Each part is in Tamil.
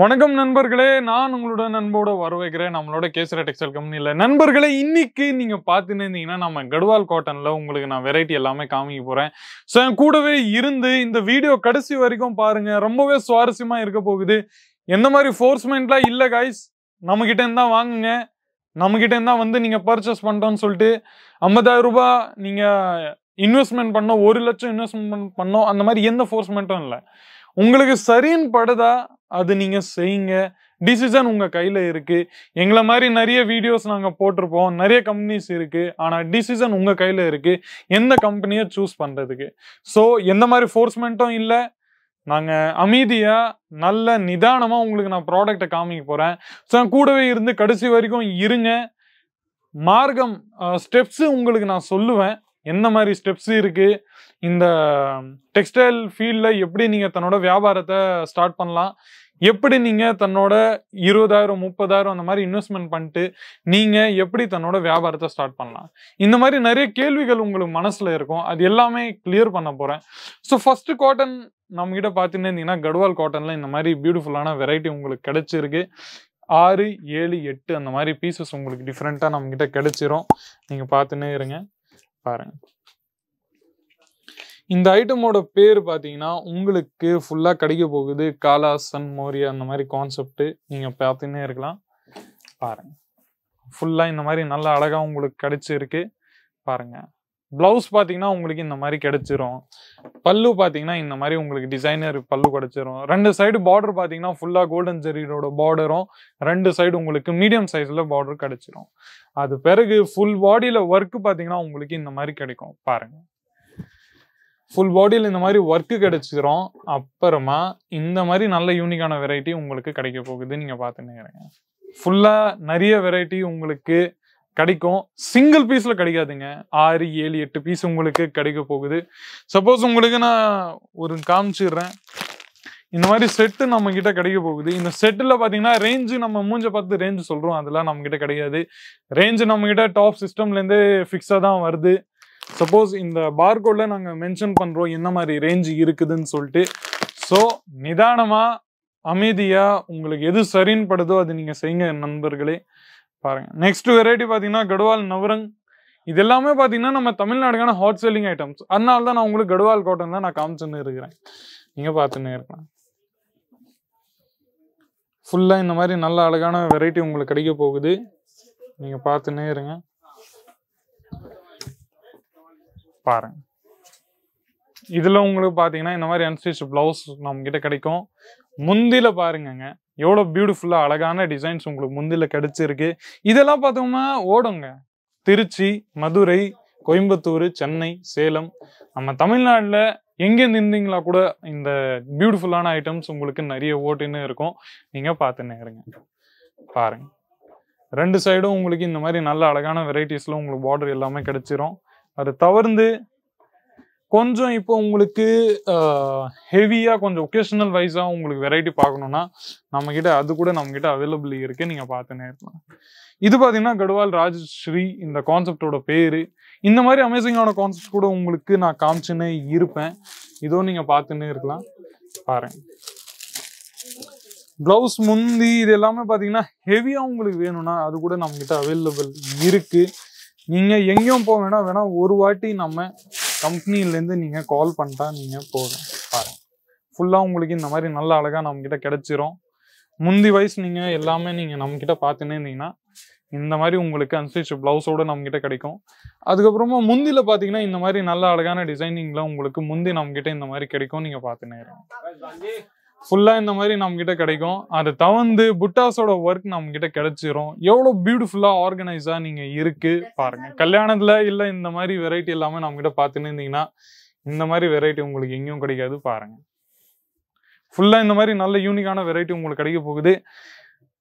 வணக்கம் நண்பர்களே நான் உங்களோட நண்போட வரவேற்கிறேன் நம்மளோட கேசர டெக்ஸ்டைல் கம்பெனியில் நண்பர்களே இன்னைக்கு நீங்கள் பார்த்துன்னு இருந்தீங்கன்னா நம்ம கடுவால் காட்டனில் உங்களுக்கு நான் வெரைட்டி எல்லாமே காமிக்க போகிறேன் ஸோ என் கூடவே இருந்து இந்த வீடியோ கடைசி வரைக்கும் பாருங்கள் ரொம்பவே சுவாரஸ்யமாக இருக்க போகுது எந்த மாதிரி ஃபோர்ஸ்மெண்ட்லாம் இல்லை காய்ஸ் நம்ம தான் வாங்குங்க நம்ம தான் வந்து நீங்கள் பர்ச்சேஸ் பண்ணிட்டோம்னு சொல்லிட்டு ஐம்பதாயிரம் ரூபாய் நீங்கள் இன்வெஸ்ட்மெண்ட் பண்ணோம் ஒரு லட்சம் இன்வெஸ்ட்மெண்ட் பண்ணோம் அந்த மாதிரி எந்த ஃபோர்ஸ்மெண்ட்டும் இல்லை உங்களுக்கு சரின்னு படுதா அது நீங்கள் செய்யுங்க டிசிஷன் உங்கள் கையில் இருக்குது எங்களை மாதிரி நிறைய வீடியோஸ் நாங்கள் போட்டிருப்போம் நிறைய கம்பெனிஸ் இருக்குது ஆனால் டிசிஷன் உங்கள் கையில் இருக்குது எந்த கம்பெனியை சூஸ் பண்ணுறதுக்கு ஸோ எந்த மாதிரி ஃபோர்ஸ்மெண்ட்டும் இல்லை நாங்கள் அமைதியாக நல்ல நிதானமாக உங்களுக்கு நான் ப்ராடக்டை காமிக்க போகிறேன் ஸோ கூடவே இருந்து கடைசி வரைக்கும் இருங்க மார்க்கம் ஸ்டெப்ஸு உங்களுக்கு நான் சொல்லுவேன் எந்த மாதிரி ஸ்டெப்ஸ் இருக்குது இந்த டெக்ஸ்டைல் ஃபீல்டில் எப்படி நீங்கள் தன்னோட வியாபாரத்தை ஸ்டார்ட் பண்ணலாம் எப்படி நீங்கள் தன்னோட இருபதாயிரம் முப்பதாயிரம் அந்த மாதிரி இன்வெஸ்ட்மெண்ட் பண்ணிட்டு நீங்கள் எப்படி தன்னோட வியாபாரத்தை ஸ்டார்ட் பண்ணலாம் இந்த மாதிரி நிறைய கேள்விகள் உங்களுக்கு மனசில் இருக்கும் அது எல்லாமே கிளியர் பண்ண போகிறேன் ஸோ ஃபஸ்ட்டு காட்டன் நம்மகிட்ட பார்த்துன்னு இருந்தீங்கன்னா கடுவால் காட்டனில் இந்த மாதிரி பியூட்டிஃபுல்லான வெரைட்டி உங்களுக்கு கிடைச்சிருக்கு ஆறு ஏழு எட்டு அந்த மாதிரி பீசஸ் உங்களுக்கு டிஃப்ரெண்ட்டாக நம்மக்கிட்ட கிடைச்சிரும் நீங்கள் பார்த்துன்னே இருங்க பாருங்க இந்த ஐட்டமோட பேர் பார்த்தீங்கன்னா உங்களுக்கு ஃபுல்லாக கிடைக்க போகுது காலாசன் மோரியா அந்த மாதிரி கான்செப்ட் நீங்கள் பார்த்துன்னே இருக்கலாம் பாருங்கள் ஃபுல்லாக இந்த மாதிரி நல்லா அழகாக உங்களுக்கு கிடைச்சிருக்கு பாருங்கள் ப்ளவுஸ் பார்த்தீங்கன்னா உங்களுக்கு இந்த மாதிரி கிடைச்சிரும் பல்லு பார்த்தீங்கன்னா இந்த மாதிரி உங்களுக்கு டிசைனர் பல்லு கிடைச்சிரும் ரெண்டு சைடு பார்டர் பார்த்தீங்கன்னா ஃபுல்லாக கோல்டன் ஜெரியோட பார்டரும் ரெண்டு சைடு உங்களுக்கு மீடியம் சைஸில் பார்டர் கிடைச்சிரும் அது பிறகு ஃபுல் பாடியில் ஒர்க்கு பார்த்தீங்கன்னா உங்களுக்கு இந்த மாதிரி கிடைக்கும் பாருங்கள் ஃபுல் பாடியில் இந்த மாதிரி ஒர்க்கு கிடைச்சிரும் அப்புறமா இந்த மாதிரி நல்ல யூனிக்கான வெரைட்டி உங்களுக்கு கிடைக்க போகுது நீங்கள் பார்த்துன்னு இருங்க ஃபுல்லாக நிறைய வெரைட்டி உங்களுக்கு கிடைக்கும் சிங்கிள் பீஸில் கிடைக்காதுங்க ஆறு ஏழு எட்டு பீஸ் உங்களுக்கு கிடைக்க போகுது சப்போஸ் உங்களுக்கு நான் ஒரு காமிச்சிடுறேன் இந்த மாதிரி செட்டு நம்ம கிட்ட கிடைக்க போகுது இந்த செட்டில் பார்த்தீங்கன்னா ரேஞ்சு நம்ம மூஞ்ச பார்த்து ரேஞ்சு சொல்கிறோம் அதெல்லாம் நம்ம கிட்ட கிடையாது ரேஞ்சு நம்ம கிட்ட டாப் சிஸ்டம்லேருந்தே ஃபிக்ஸாக தான் வருது சப்போஸ் இந்த பார்கோடில் நாங்கள் மென்ஷன் பண்ணுறோம் என்ன மாதிரி ரேஞ்சு இருக்குதுன்னு சொல்லிட்டு ஸோ நிதானமாக அமைதியாக உங்களுக்கு எது சரின்னு படுதோ அது நீங்கள் செய்யுங்க நண்பர்களே பாருங்க நெக்ஸ்ட் வெரைட்டி பார்த்தீங்கன்னா கடுவால் நவரங் இது எல்லாமே பார்த்தீங்கன்னா நம்ம தமிழ்நாடுக்கான ஹாட் செல்லிங் ஐட்டம்ஸ் அதனால தான் நான் உங்களுக்கு கடுவால் கோட்டன் தான் நான் காமிச்சுன்னு இருக்கிறேன் நீங்கள் பார்த்துன்னே இருக்கலாம் ஃபுல்லாக இந்த மாதிரி நல்ல அழகான வெரைட்டி உங்களுக்கு கிடைக்க போகுது நீங்கள் பார்த்துன்னே இருங்க பாருங்க இதில் உங்களுக்கு பார்த்தீங்கன்னா இந்த மாதிரி அன்ஸ்டிச் ப்ளவுஸ் நம்மக்கிட்ட கிடைக்கும் முந்தியில் பாருங்கங்க எவ்வளோ பியூட்டிஃபுல்லாக அழகான டிசைன்ஸ் உங்களுக்கு முந்தில கிடச்சிருக்கு இதெல்லாம் பார்த்தோம்னா ஓடுங்க திருச்சி மதுரை கோயம்புத்தூர் சென்னை சேலம் நம்ம தமிழ்நாட்டில் எங்கே நின்றீங்களா கூட இந்த பியூட்டிஃபுல்லான ஐட்டம்ஸ் உங்களுக்கு நிறைய ஓட்டுன்னு இருக்கும் நீங்கள் பார்த்து நேருங்க பாருங்க ரெண்டு சைடும் உங்களுக்கு இந்த மாதிரி நல்ல அழகான வெரைட்டிஸில் உங்களுக்கு பார்டர் எல்லாமே கிடச்சிரும் அது தவிர்ந்து கொஞ்சம் இப்போ உங்களுக்கு ஹெவியாக கொஞ்சம் ஒகேஷனல் வைஸாக உங்களுக்கு வெரைட்டி பார்க்கணுன்னா நம்மக்கிட்ட அது கூட நம்மக்கிட்ட அவைலபிள் இருக்குது நீங்கள் பார்த்துனே இருக்கலாம் இது பார்த்தீங்கன்னா கடுவால் ராஜஸ்ரீ இந்த கான்செப்டோட பேர் இந்த மாதிரி அமேசிங்கான கான்செப்ட் கூட உங்களுக்கு நான் காமிச்சுன்னே இருப்பேன் இதோ நீங்கள் பார்த்துன்னே இருக்கலாம் பாருங்க ப்ளவுஸ் முந்தி இது எல்லாமே பார்த்தீங்கன்னா ஹெவியாக உங்களுக்கு வேணும்னா அது கூட நம்மக்கிட்ட அவைலபிள் இருக்குது நீங்கள் எங்கேயும் போக வேணாம் வேணால் ஒரு வாட்டி நம்ம கம்பெனிலேருந்து நீங்கள் கால் பண்ணிட்டா நீங்கள் போதும் பாருங்கள் ஃபுல்லாக உங்களுக்கு இந்த மாதிரி நல்ல அழகாக நம்மக்கிட்ட கிடச்சிரும் முந்தி வயசு நீங்கள் எல்லாமே நீங்கள் நம்மக்கிட்ட பார்த்துன்னே இருந்தீங்கன்னா இந்த மாதிரி உங்களுக்கு அன்ஸ்டிச் ப்ளவுஸோடு நம்மக்கிட்ட கிடைக்கும் அதுக்கப்புறமா முந்தியில் பார்த்தீங்கன்னா இந்த மாதிரி நல்ல அழகான டிசைனிங்கில் உங்களுக்கு முந்தி நம்மக்கிட்ட இந்த மாதிரி கிடைக்கும் நீங்கள் பார்த்துன்னே ஃபுல்லாக இந்த மாதிரி நம்மக்கிட்ட கிடைக்கும் அதை தவிர்த்து புட்டாஸோட ஒர்க் நம்மக்கிட்ட கிடைச்சிரும் எவ்வளோ பியூட்டிஃபுல்லாக ஆர்கனைஸாக நீங்கள் இருக்குது பாருங்கள் கல்யாணத்தில் இல்லை இந்த மாதிரி வெரைட்டி எல்லாமே நம்மக்கிட்ட பார்த்துன்னு இருந்தீங்கன்னா இந்த மாதிரி வெரைட்டி உங்களுக்கு எங்கேயும் கிடைக்காது பாருங்கள் ஃபுல்லாக இந்த மாதிரி நல்ல யூனிக்கான வெரைட்டி உங்களுக்கு கிடைக்க போகுது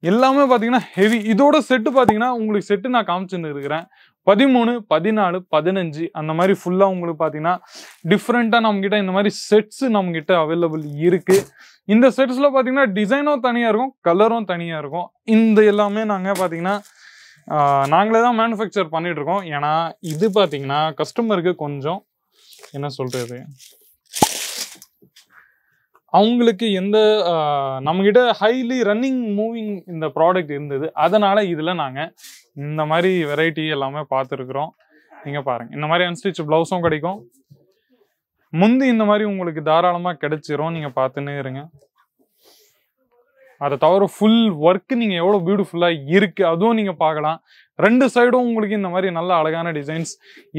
எல்லாமே பார்த்தீங்கன்னா ஹெவி இதோட செட்டு பார்த்தீங்கன்னா உங்களுக்கு செட்டு நான் காமிச்சுன்னு இருக்கிறேன் பதிமூணு பதினாலு பதினஞ்சு அந்த மாதிரி ஃபுல்லாக உங்களுக்கு பார்த்தீங்கன்னா டிஃப்ரெண்ட்டாக நம்மக்கிட்ட இந்த மாதிரி செட்ஸ் நம்மக்கிட்ட அவைலபிள் இருக்குது இந்த செட்ஸில் பார்த்தீங்கன்னா டிசைனும் தனியாக இருக்கும் கலரும் தனியாக இருக்கும் இந்த எல்லாமே நாங்கள் பார்த்தீங்கன்னா நாங்களே தான் மேனுஃபேக்சர் பண்ணிகிட்ருக்கோம் ஏன்னா இது பார்த்தீங்கன்னா கஸ்டமருக்கு கொஞ்சம் என்ன சொல்கிறது அவங்களுக்கு எந்த நம்மக்கிட்ட ஹைலி ரன்னிங் மூவிங் இந்த ப்ராடக்ட் இருந்தது அதனால் இதில் நாங்கள் இந்த மாதிரி வெரைட்டி எல்லாமே பார்த்துருக்குறோம் நீங்கள் பாருங்கள் இந்த மாதிரி அன்ஸ்டிச் ப்ளவுஸும் கிடைக்கும் முந்தி இந்த மாதிரி உங்களுக்கு தாராளமாக கிடைச்சிரும் நீங்கள் பார்த்துன்னே இருங்க அதை தவிர ஃபுல் ஒர்க்கு நீங்கள் எவ்வளோ பியூட்டிஃபுல்லாக இருக்குது அதுவும் நீங்கள் பார்க்கலாம் ரெண்டு சைடும் உங்களுக்கு இந்த மாதிரி நல்ல அழகான டிசைன்ஸ்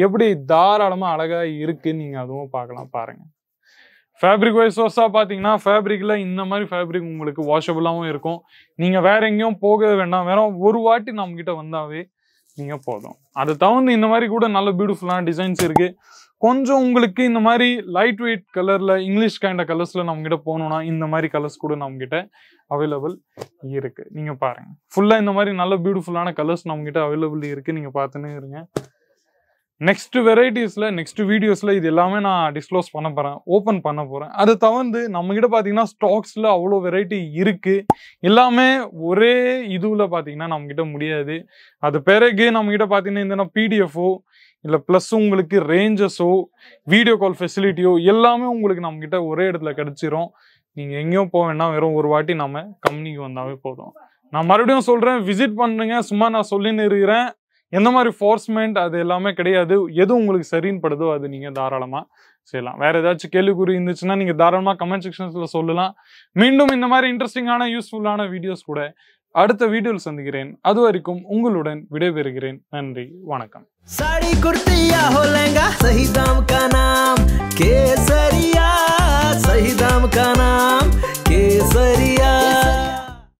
எப்படி தாராளமாக அழகாக இருக்குது நீங்கள் அதுவும் பார்க்கலாம் பாருங்கள் ஃபேப்ரிக் வைஸ் சோர்ஸாக பார்த்தீங்கன்னா ஃபேப்ரிக்கில் இந்த மாதிரி ஃபேப்ரிக் உங்களுக்கு வாஷபுளாகவும் இருக்கும் நீங்கள் வேறு எங்கேயும் போக வேண்டாம் வேற ஒரு வாட்டி நம்மக்கிட்ட வந்தாவே நீங்கள் போதும் அதை தவிர்த்து இந்த மாதிரி கூட நல்ல பியூட்டிஃபுல்லான டிசைன்ஸ் இருக்குது கொஞ்சம் உங்களுக்கு இந்த மாதிரி லைட் வெயிட் கலரில் இங்கிலீஷ் கைண்ட கலர்ஸில் நம்மக்கிட்ட போகணுன்னா இந்த மாதிரி கலர்ஸ் கூட நம்மக்கிட்ட அவைலபிள் இருக்குது நீங்கள் பாருங்கள் ஃபுல்லாக இந்த மாதிரி நல்ல பியூட்டிஃபுல்லான கலர்ஸ் நம்மக்கிட்ட அவைலபிள் இருக்குது நீங்கள் பார்த்துன்னு இருங்க நெக்ஸ்ட் வெரைட்டிஸில் நெக்ஸ்ட் வீடியோஸில் இது எல்லாமே நான் டிஸ்க்ளோஸ் பண்ண போகிறேன் ஓப்பன் பண்ண போகிறேன் அது தவிர்த்து நம்மக்கிட்ட பார்த்தீங்கன்னா ஸ்டாக்ஸில் அவ்வளோ வெரைட்டி இருக்குது எல்லாமே ஒரே இதுவில் பார்த்தீங்கன்னா நம்மக்கிட்ட முடியாது அது பிறகு நம்மக்கிட்ட பார்த்தீங்கன்னா இந்த பிடிஎஃப்ஓ இல்லை ப்ளஸ் உங்களுக்கு ரேஞ்சஸோ வீடியோ கால் ஃபெசிலிட்டியோ எல்லாமே உங்களுக்கு நம்மக்கிட்ட ஒரே இடத்துல கிடச்சிரும் நீங்கள் எங்கேயும் போக வேண்டாம் வெறும் ஒரு வாட்டி நம்ம கம்பெனிக்கு வந்தாவே போதும் நான் மறுபடியும் சொல்கிறேன் விசிட் பண்ணுங்கள் சும்மா நான் சொல்லின்னு இருக்கிறேன் எந்த மாதிரி ஃபோர்ஸ்மெண்ட் அது எல்லாமே கிடையாது எது உங்களுக்கு சரின்னு படுதோ அது நீங்கள் தாராளமாக செய்யலாம் வேறு ஏதாச்சும் கேள்விக்குறி இருந்துச்சுன்னா நீங்கள் தாராளமாக கமெண்ட் செக்ஷன்ஸில் சொல்லலாம் மீண்டும் இந்த மாதிரி இன்ட்ரெஸ்டிங்கான யூஸ்ஃபுல்லான வீடியோஸ் கூட அடுத்த வீடியோவில் சந்திக்கிறேன் அது வரைக்கும் உங்களுடன் விடைபெறுகிறேன் நன்றி வணக்கம் साड़ी कुर्तिया हो लहंगा सही दाम का